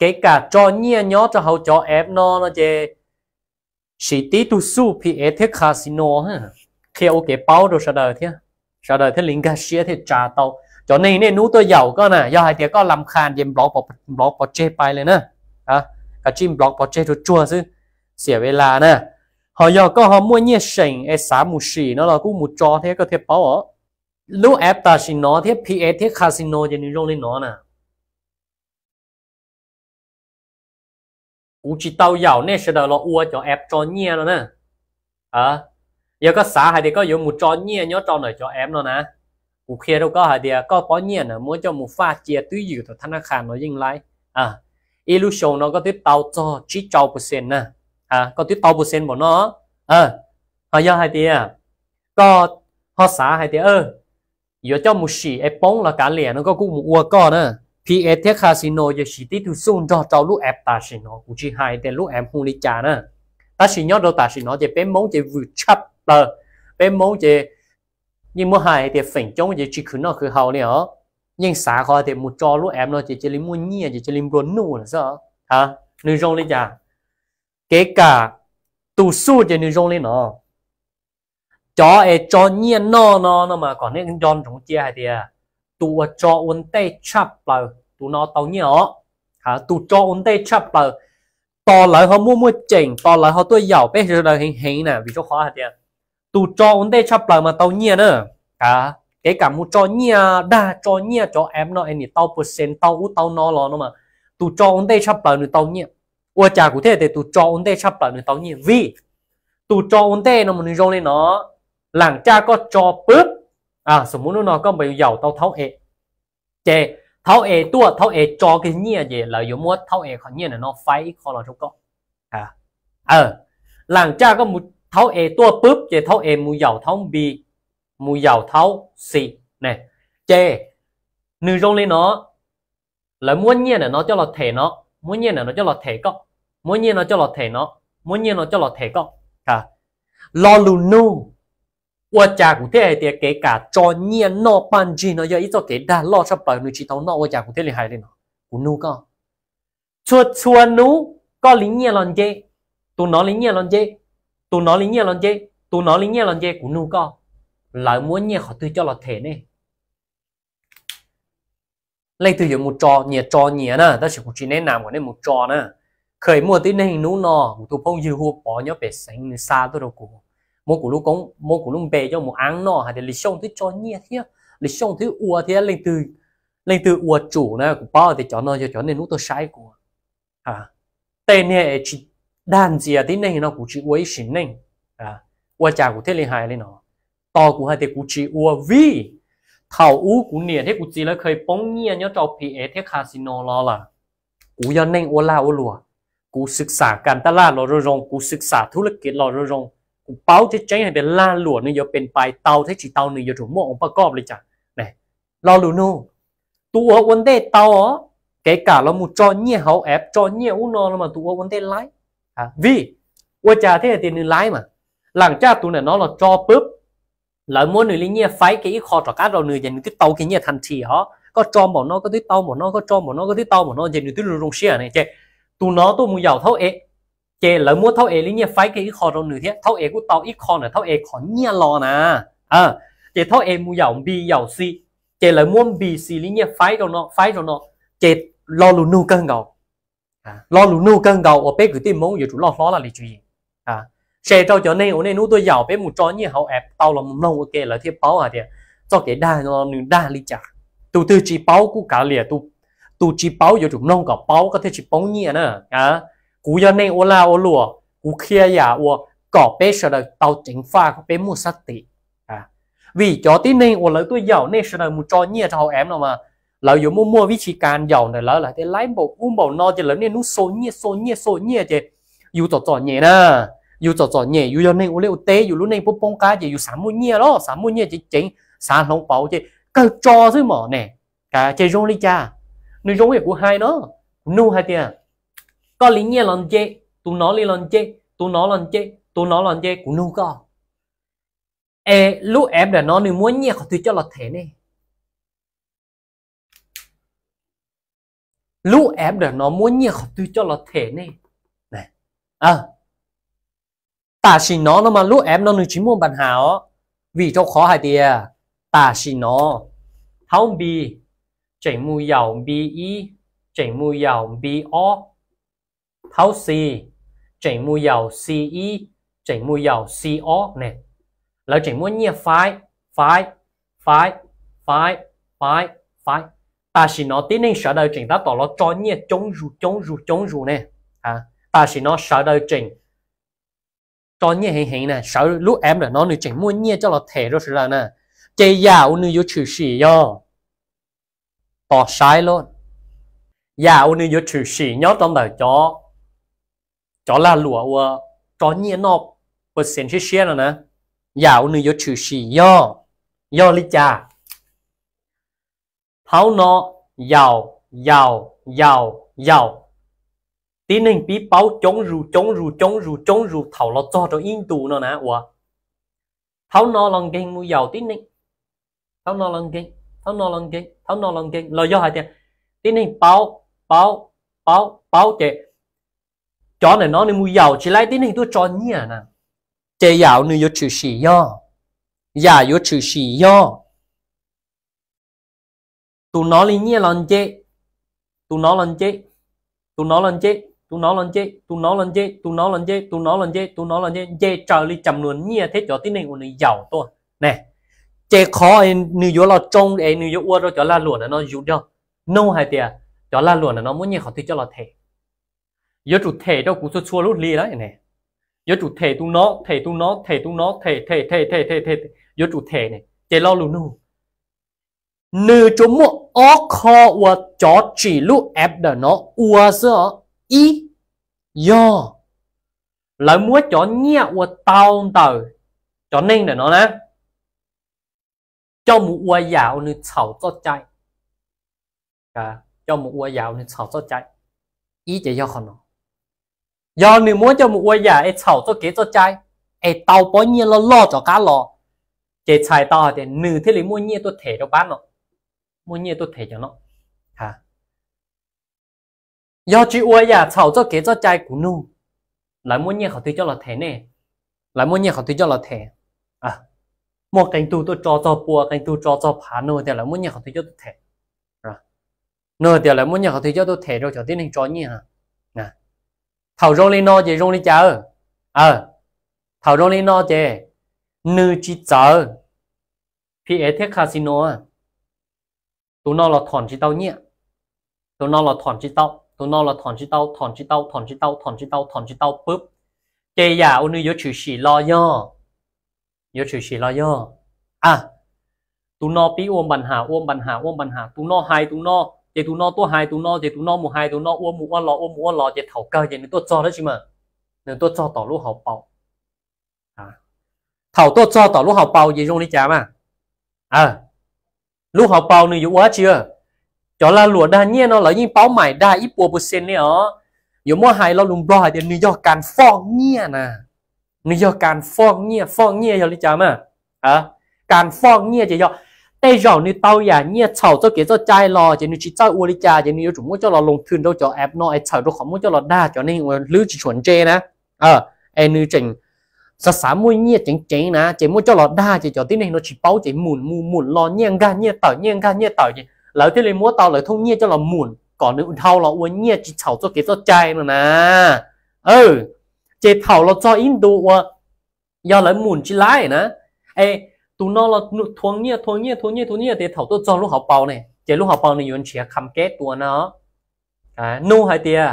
kể cả cho nhia nhó cho hậu cho em nó nó chê sĩ tí tu su phi ế thế casino ha khi ô kể bao đồ sao đời thế sao đời thế linh lính casino thế trà tàu cho này nè nú tôi giàu cơ nè giàu hai tiếng có làm khan dìm block bỏ block bỏ chê bài lên nè à cả chim block bỏ chê rồi chua chứ xỉa về là nè họ do có họ mua nhia sành ế xá mù nó là cũng mù cho thế có thể bao ở lúc ta xin nó thế phi ế casino cho nên rong nó nè u chỉ tàu dầu nè sẽ đỡ lo ua cho ép cho nhia rồi nè à giờ có xã hay thì có dùng một cho nhia nhớ cho này cho em rồi nè u đâu có hay thì à, có có nhia nè muốn cho một pha chia túi dự thật thanh khàn nó dừng lại à illusion nó có tiếp tàu cho chỉ cho percent nè à có tiếp tàu percent của nó à hay giờ hay thì có họ xã hay thì ơ giờ cho một xì ép bóng là cả liền nó có cũng một ua nè khi em thiết casino giờ chỉ tí thu sun cho cho lúc em ta xin nó cũng chỉ hai đến lúc em hung đi cha nữa ta xin nhớ đâu ta xin nó giờ bé mẫu giờ vừa chấp tờ bé mẫu giờ nhưng mà hai thì phỉnh chống giờ chỉ cứ nó cứ hậu này ó nhưng xã khó thì một cho lúc em nó chỉ chỉ lấy mua nhia chỉ chỉ lấy mua nụ là hả nữ rong lên cha kể cả tu su chỉ nữ rong lên nó cho em cho nhia nó nó mà còn nên con chúng chia hai thì à tu cho un tê chắp bờ tu nó tao nhỏ hả tu cho un tê chắp bờ to lại họ mua mua chỉnh to lại họ tôi giàu bé rồi là hình hình nè vì cho khó hạt tiền tu cho un tê chắp bờ mà tao nhia nữa hả kể cả mua cho nhia đa cho nhia cho em nó em thì tao percent tao út tao nó lo nó mà tu cho un tê chắp bờ nữa tao nhia ua chả cụ thể để tu cho un tê chắp bờ nữa tao nhia vì tu cho un tê nó mà nó lên nó làng cha có cho bớt à sớm muốn nó có bị giàu tao thấu ế chê thấu ế tua thấu ế cho cái nhia gì là yếu mua thấu ế khỏi nhia là nó phải khó là trong có à ờ làng cha có một thấu ế tua bướp chê thấu ế mù giàu thấu bi mù giàu thấu xì nè chê nữ lên nó là muốn nhiên là nó cho là thể nó muốn nhiên là nó cho là thể có muốn nhiên nó cho là thể nó muốn nhiên nó cho là thể có à lo lù nu 我家古天的给噶专业闹半句呢，要一做给他老少保留起头闹，我家古天厉害的呢，古努个，出出努个零年人家，都拿零年人家，都拿零年人家，都拿零年人家古努个，lại muốn nhẹ họ tôi cho là thế này, lấy tôi dùng một trò nhẹ trò nhẹ nè, ta chỉ một chuyện này làm của nên một trò nè, khởi mua tới này nú nọ, tôi phong dư hô bỏ nhớ bể sánh xa tôi đâu cũng mô của lúc cống mô của lúc bè cho một áng nọ hay lịch sông thứ cho nhẹ thế lịch sông thứ ua thế lên từ lên từ ua chủ này của bao thì cho nó cho cho nên lúc tôi sai của à tên hệ chỉ đàn gì à thế này nó cũng chỉ quấy xỉn này à ua chả của thế lên hài lên nọ to của hai thì cũng chỉ ua vi thảo u của nè thế cũng chỉ là khởi bóng nhẹ nhớ cho pì é thế casino lo là cũng do nên ua la ua lùa cũng ศึกษาการตลาดเราเรื่องกูศึกษาธุรกิจเราเรื่อง bao thế cháy hay bị la lụa nên giờ bên bài tàu thế chỉ tàu này giờ chủ mua ông bao cọp lên chả này lo lụa nô tụ ở vấn đề tàu á kể cả là một cho nhẹ hậu ép cho nhẹ u nô nó mà tụ ở vấn đề lái à vì qua trà thế là tiền nên lái mà làng cha tụ này nó là cho bớp lợi mua người liên nhẹ phái cái kho trò cá rồi người dành cái tàu cái nhẹ thành trì họ có cho bọn nó có thứ tàu bọn nó có cho bọn nó có thứ tàu bọn nó dành cái thứ luôn rong xe này chứ tụ nó tôi muốn giàu thấu ế chế lỡ mua thâu ế lý nhé phải cái khó rồi nữa thế thâu ế của tao ít khó nữa thâu ế nhia lo nè à chế thâu ế mua giàu bi giàu si chế lỡ mua bi si nhé phải rồi nó phải rồi nó chế lo lù nu cân gầu à lo lù nu cân gầu bé cứ tìm muốn giờ chủ lo lo là lý à xe cho cho nên ở nên nu tôi giàu bé một tròn nhé hậu ép tao là nông ok là thiết báo à thì cho cái đa nó nửa đa lý chả tụ tư chỉ báo của cả lìa tụ tụ chỉ báo nông cả báo có thể chỉ báo nhẹ à cú giờ này ô la ô lùa cú kia giả ô cỏ bé sợ đời tàu chính pha có bé mua sát tỷ à vì chó tí này ô lỡ tôi giàu nên sợ đời nhia cho em nào mà lỡ dù mua mua vị trí can này lỡ lại thế lái bộ u bộ no thì lỡ nên nút số nhia số nhia số nhia chứ dù tỏ tỏ nhẹ nè dù tỏ tỏ nhẹ dù giờ này ô lỡ tê dù lúc này bố bông cá chứ dù sáng mua nhia đó sáng mua nhia chỉ chính sáng không bảo chứ cơ cho thứ mỏ nè cả chơi rong đi cha nuôi rong việc của hai nó nu hai tiền có lý nhiên lần chê tụ nó lý lần chê tụ nó lần chê tụ nó lần chê cũng nu có e lúc em để nó nếu muốn nhẹ thì cho là thế này lúc em để nó muốn nhẹ thì cho là thế này này à ta xin nó nó mà lúc em nó nếu chỉ muốn bàn hảo vì cho khó hại thì à, ta xin nó tháo bi chạy mùi dầu bi y chạy mùi dầu bi o tháo c, chỉnh mua dầu c e chỉnh mua dầu c o nè là chỉnh mua nhẹ phái phái phái phái phái phái ta chỉ nó tiến nên sợ đời chỉnh ta tỏ nó cho nhẹ chống rù chống rù chống rù nè à ta chỉ nó sợ đời chỉnh cho nhẹ hình hình nè sợ lúc em là nó nữ chỉnh mua nhẹ cho nó thể rồi là nè chơi dạo nữ vô chữ sĩ do tỏ sai luôn dạo nữ vô chữ sĩ nhớ trong đời cho cho là lúa và cho nhẹ nó bớt sen xí xí nè dạo nữa yo chữ xí yo yo lý nó giàu giàu giàu giàu tí nên bí báo chống rù chống rù chống rù chống rù cho cho in tù nó nè ủa tháo nó lòng kinh mua giàu tí nên tháo nó lòng kinh tháo nó lòng kinh tháo nó lòng kinh lo do hai tiền tí nên báo báo báo báo chạy chó này nó nên mua giàu chỉ lấy tiếng này tôi cho nhỉ à nè chế giàu nên vô trừ sĩ do già vô trừ sĩ do tụi nó lên nhỉ lần chế tụi nó lần chế tụi nó lần chế tụi nó lần chế tụi nó lần chế tụi nó lần chế tụi nó lần chế tụi nó lần chế chế trời đi chậm luôn nhỉ à, thế cho tiếng này của người giàu tôi nè chế khó em nữ vô lo trông em nữ vô uo rồi cho là luôn là nó dụ đâu nâu hay tiệt cho là luôn là nó muốn nhỉ khó thì cho là thể giờ chủ thể đâu cũng cho chua lút li đấy này giờ chủ thể tu nó thể tu nó thể tu nó thể thể thể thể thể thể giờ chủ thể này chế lo luôn nu nữ chỗ mua ó kho và chó chỉ lú ép đờ nó ua sơ ý do lại mua chó nhẹ và tao tờ chó nên để nó nè cho mũ ua dạo nữ chảo cho chạy à cho mũ ua dạo nữ chảo cho chạy ý chế do khó nó do nếu muốn cho một quay giả ấy chảo cho kế cho trai ấy tàu bao nhiêu lo lo cho cá lo chế chạy tàu thì nữ thế lý mua nhiêu tôi thể đâu bán nó mua nhiêu tôi thể cho nó hả do chị quay giả chảo cho kế cho trai của nữ lại mua nhiêu họ tự cho là thể nè lại mua nhiêu họ tự cho là thể à một cánh tu tôi cho cho bùa cánh tu cho cho phá nô thì lại mua nhiêu họ tự cho tôi thể à nô thì lại mua nhiêu họ tự cho tôi thể rồi cho tiến hình cho nhiêu ถาโรงลีนอเจโรงลีจอเออถาโรงลีนอเจนูจิจ้าพีเอเทคคาสิโนตัวนอเราถอนจิตเตาเนี่ยตัวนอเราถอนจิตเตาตัวนอเราถอนจิตเตาถอนจิตเตาถอนจิตเตาถอนจิตเตาถอนจิตเตาปุ๊บเจียอุนยศชื่อสีลอย่อยศชื่อสีลอย่ออ่ะตัวนอปีอ้วมบัญหาอ้วมบัญหาอ้วมบัญหาตัวนอหายตัวนอเจตุนอตัวหายตุนอเจตุนอมู่หายตุนออ้วมู่อ้วนรออ้วมู่อ้วนรอเจเถาเกอเจนตัวจอได้ใช่ไหมหนึ่งตัวจอต่อลูกเขาเป่าเถาตัวจอต่อลูกเขาเป่าเจตรงนี้จ้ามาเออลูกเขาเป่าหนึ่งอยู่ว่าเชื่อจอละหลวดด้านเนี่ยเนาะเรอยิ่งเป่าใหม่ได้อีปัวเปอร์เซ็นต์เนี่ยอ๋ออยู่มั่วหายเราลุมบลอยเดี๋ยวนึกยอการฟอกเงี้ยนะนึกยอการฟอกเงี้ยฟอกเงี้ยยอลิจ้ามาอ่ะการฟอกเงี้ยจะยอแต่เอานี่เตาอย่างเนี่ยเฉาเจ้าเก๋เจ้าใจรอจะนี่ชิเจ้าอวลิจาจะนี่ถุ่มุ่งเจ้าเราลงทุนเราจะแอปนอไอเฉาเราขอมุ่งเจ้าเราได้จะนี่ลื้อจิฉวนเจนะ เออไอนี่จริงสาสามวยเนี่ยงจิงๆนะเจะมุ่งเจ้าเราได้จะจอที่นี่เราชิเป้าเจะหมุนมูหมุนรอเนี่ยกานเนี่ยเต่าเนี่ยกานเนี่ยเต่าเนี่ยแล้วที่เลยมัวเต่าเลยทุ่งเนี่ยเจ้าเราหมุนก่อนนึกเท่าเราอวเนี่ยจิเฉาเจ้าเก๋เจ้าใจนะนะเออเจาเท่าเราจออินดูว่าย่อเลยหมุนจิไล่นะไอ tụ nó là thuần nhia thuần nhia thuần nhia thuần nhia thì thầu tôi cho lúc học bao này chỉ lúc học bao này yun chia khăm kết tụ nó à nô hai tia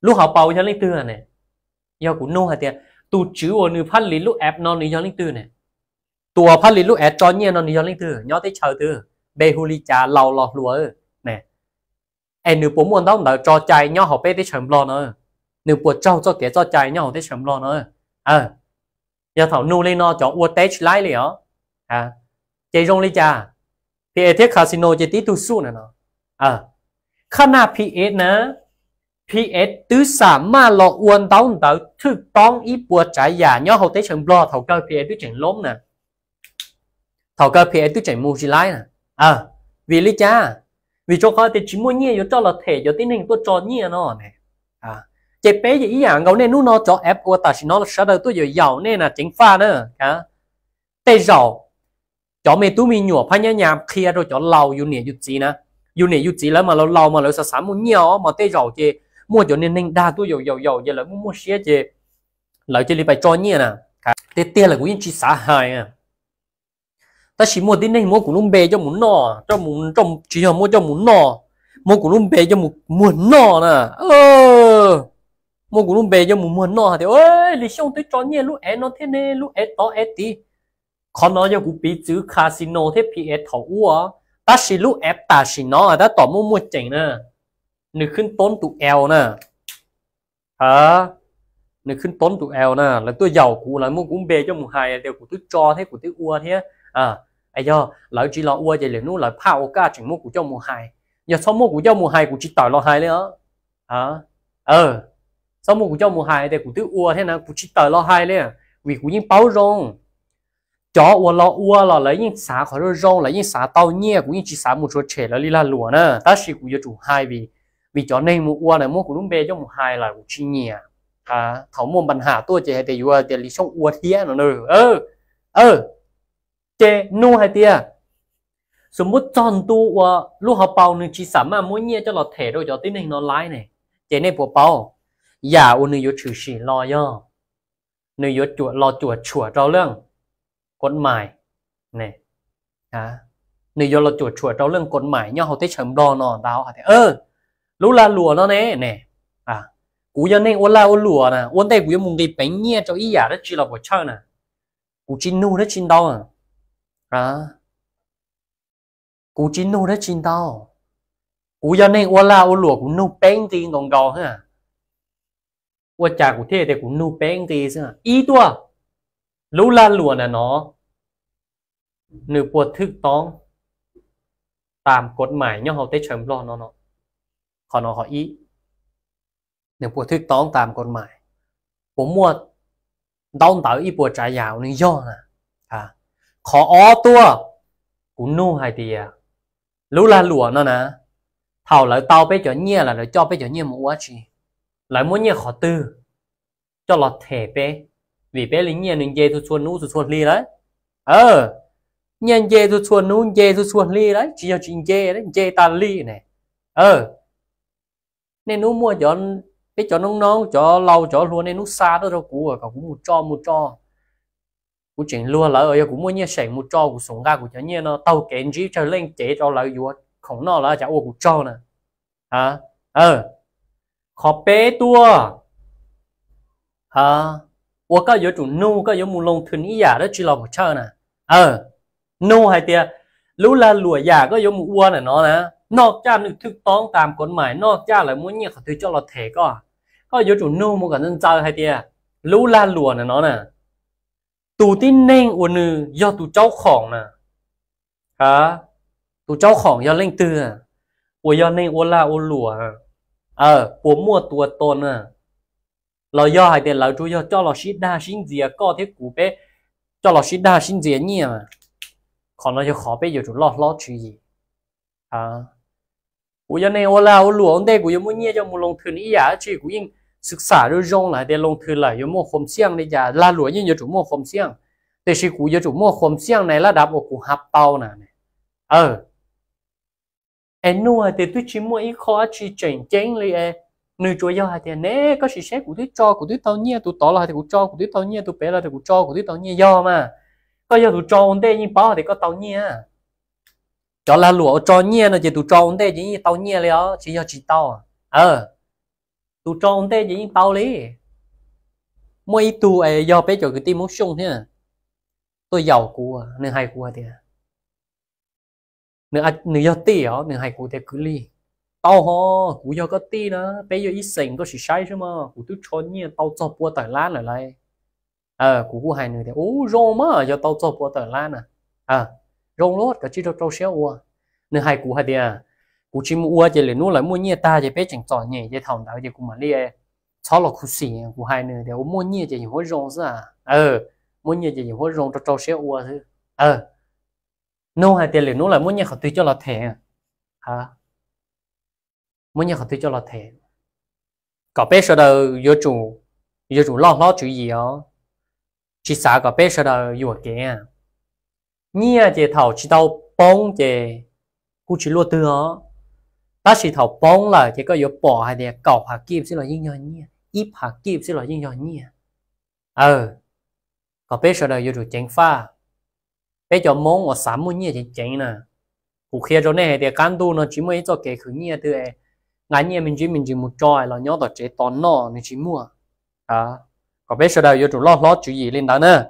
lúc học bao cho linh tư này do của nô hai tia tụ chữ ở nữ phát lý lúc ép non nữ do linh tư này tụ phát lý lúc ép cho nhia nó nữ do linh tư nhớ tới chờ tư bê hu li cha lao lọt lúa này anh nữ bốn muốn đó đỡ cho chạy nhau học bê tới chấm lo nữa nữ buộc trâu cho kẻ cho chạy nhau tới chấm lo nữa à giờ thảo nô lên nó cho uo tết lại liền à chế rong lý cha phi ế thế casino chế tí tu su nè nó à khả na phi ế nè phi ế tứ xả mà lọ uốn tao tao thức tông ít bùa trái giả nhó hậu tế chẳng lo thầu cơ phi ế tứ chẳng lốm nè thầu cơ phi ế tứ chẳng mù gì lái nè à vì lý cha vì cho coi thì chỉ mua nhẹ cho cho là thể cho tin hình tôi cho nhẹ nó nè à chế bé gì dạng à, ngầu nên nó cho ép của ta xin nó là sao đâu tôi giờ giàu nên là chính pha nữa à, tê giàu chỗ mẹ tú mi nhổ phải nhá nhà kia rồi chỗ lâu dù nè dù gì nè dù nè dù gì lắm mà lâu lâu mà lâu sợ sắm muốn nhỏ mà tê rầu chê mua chỗ nên nên đa tôi dầu giờ lại muốn mua xe chê lại chơi đi bài cho nhỉ nè tê tê là của những chị xã ta chỉ mua đến đây mua cũng luôn cho muốn nọ cho muốn trong chỉ mua cho muốn nọ mua cũng luôn cho muốn muốn nọ nè ờ. mua cũng luôn cho muốn muốn nọ thì ơi lý xong tôi cho nhỉ lúc ấy nó thế này lúc ấy to ấy tí นปจื้อคาสิโนเทพีเอสถออ้วตัชิลูแอปตาชินอถ้าต่อมั่วมั่วเจ๋งนะนึกขึ้นต้นตุเอลนะฮะนึกขึ้นต้นตุเอลนะ แล้วตัวเหยาวกูแล้วมั่กูเบยจมูกหาย เดี๋ยวกูต้วจอให้กูตั้อ้วเทียอ่าไอ้ย่อแล้วจีรออ้วจะเหลือนู่นแล้วผ้าโอกาสถึงมั่วกูเจ้ามูหาย อย่าชอมมั่วกูเจ้ามูหายกูจีต่อยรอหายเลยอ่ะอฮะเออชอมมั่วกูเจ้ามูหายแต่กูตั้อ้วเทียนะ กูจีต่อยรอหายเลยวิกูยิ่งเป้ารงจาะวัวละอัวนละเลยยิ่งสาขขาเร่งเลยยิ่งสาเต้าเงี้ยกูยิ่งจีสามูชัวเฉลี่ยลีลาหลัวเนอะตาชีกูจะจู่หายไปมีจาะในมืออ้วนเลยมือกูรุ่มเบย์ย่อมหายลยกูชี้เงี้ยฮะเขามุมปัญหาตัวเจแตดอยู่วเดี๋ยวลีช่องวัวเทียนเน่อเออเออ เจนู่นให้เตี้ยสมมติจอนตัวลูกหอบเปล่านึงจีสาม่ามือเงี้ยจะหลอดเถิดโดยจอดติ้งหนอนไล่เนี่ยเจเนี่ยปวดเปาอย่าอุนึงยุดฉื่อฉี่ลอยย่อนึงยุดจวดรอจวดฉวดราเรื่องกฎหมายเนี่ยนะนี่ยเราจวดฉวยเราเรื่องกฎหมายย่อเขาที่เฉิมรอนอนดาวค่ะเออรู้ละหลัวเนาะเนี่ยเนี่ยอ่ะกูยังเนี่ยอ้วนละอ้วนหลัวนะอ้วนแต่กูยังมึงดีเป็นเงี้ยเจ้าอี้อยากได้จีเราบ่เชิญนะกูจีนู่ได้จีนดาวอ่ะอ่ะกูจีนู่ได้จีนดาวกูยังเนี่ยอ้วนละอ้วนหลัวกูนู่เป็นตีนกองกองฮะอ้วนจากกูเท่แต่กูนู่เป็นตีซะอีตัวลูลาหลวน่ะเนาะหนึ่งปวดทึกต้อง ตามกฎหมายย่อเขาได้เฉิมรอเนาะเนาะขอเนาะขออีหนึ่งปวดทึกต้องตามกฎหมายผมมวดองเต่าอีปวดใจยาวนี่ย่อนะค่ะขออ้อตัวกูนู่ไฮเตียลูลาหลวเนาะนะเท่าแล้ว เต่าไปจอเงี้ยแล้ว เจ่อไปจอเงี่ยมัวชีแล้วมัวเงี่ยขอตื้อจ่อหลอดเถไป vì bé lính nhà nên dê thu chuồn nú thu chuồn ly đấy ờ nhân dê thu chuồn nú dê thu chuồn ly đấy chỉ cho chuyện dê đấy dê ta ly này ờ nên nú mua cho cái cho nông nông cho lâu cho luôn nên nú xa đó đâu cũ ở cậu cũng một cho một cho cũng chuyện luôn là ở ờ, cũng mua nhẹ sẻ một cho cũng sống ra cũng cho nhẹ nó ờ, tàu kén chỉ cho lên chế cho lại vừa không nó là chả ô cũng cho nè hả ờ khó bé tua à ว่าก็ยน我个有种怒个有木龙吞一牙的去老婆车呢，呃，怒还得รู้ีละหลัวยาก็ยมูอ้วน่ะเนาะนะนอกจากนึกถึกต้องตามกฎหมายนอกจากอะไรมุ้งเนี่ยเขาถือเจ้าเราเถก็ ก็ยจุนู่มกันจนเจ้าให้เตียรู้ละหลัวน่ะเนาะนะตูที่เน่งอวนือยอตูเจ้าของนะฮะตูเจ้าของยอเล่งเตืออวยอเน่งอวละอวหลัวเออปัวมั่วตัวตนน่ะ lo do hai tiền lão chú do cho lo xít đa xin gì có thế cụ bé cho lo xít đa xin gì nhỉ mà còn nó cho khó bé giờ chú lo lo chuyện gì à cụ giờ này là ô lúa ông đây cụ giờ muốn nhia cho một lồng thuyền ý giả chỉ ít khó chỉ cụ yên ศึกษาดูร่องหลายแต่ลงทุนหลายยมโมคมเสี่ยงในจ่าลาหลวยิ่งยจุโมคมเสี่ยงแต่ชีกูยจุโมคมเสี่ยงในระดับโอกูฮับเตาน่ะเออเอ็นัวแต่ตุชิมัวอีคอชีเจ๋งเจ๋งเลยเอ nếu chúa giao hai tiền nè có sự xét của thứ cho của thứ tao nhia tụi tỏ là thì của cho của thứ tao nhia tụi bé là thì của cho của thứ tao nhia do mà có giờ tụi cho ổn tê nhưng bảo thì có tao nhia cho là lụa cho nhia là chỉ tụi cho ổn tê chỉ tao nhia đó chỉ do chỉ tao à? ờ tụi cho ổn tê chỉ tao lý mỗi tụ ấy do bé cho cái tim muốn sung thế à. tôi giàu của nên hay của thì à nếu do tỷ ó nên hay của thì cứ ly tao ho cú giờ có tí nữa bây giờ ít sình có sự sai chứ mà cú tôi chọn nhiên tao cho bùa tỏi lan lại lại ờ cú cú hai người thì ô rô mà giờ tao cho bùa tỏi lan à à rô lốt cả chỉ cho trâu xéo ua nửa hai cú hai đi à cú chỉ mua chỉ là nuốt lại mua nhiên ta chỉ biết chẳng chọn nhỉ chỉ thòng đào chỉ cú mà lia cho là cú xì cú hai người thì ô mua nhiên chỉ hối rong ra à. ờ mua nhiên chỉ hối rong cho trâu xéo ua thứ ờ nô hai tiền à, là nuốt lại mua nhiên khỏi tùy cho là thẻ à muốn nhà họ tôi cho là thế có bé sau đó vô chủ vô chủ lo lo chủ gì đó chỉ sợ có bé sau đó vô kia à? nhia à, chỉ thầu chỉ đâu bông chỉ cũng chỉ lo tư đó ta chỉ thầu bông là chỉ có vô bỏ hay để cầu hạ kim sẽ là như nhau nhia ít hạ kim sẽ là như nhau nhia ờ có bé sau đó vô chủ chén pha bé cho món ở sắm mua nhia à, chén chén nè cụ kia rồi này thì cán tu nó chỉ mới cho kể khử nhia thôi ngã nhiên mình chỉ mình chỉ một trò là nhớ tao chế tao nọ nên chỉ mua à có biết sao đây vô chủ lo lo chủ gì lên đó nữa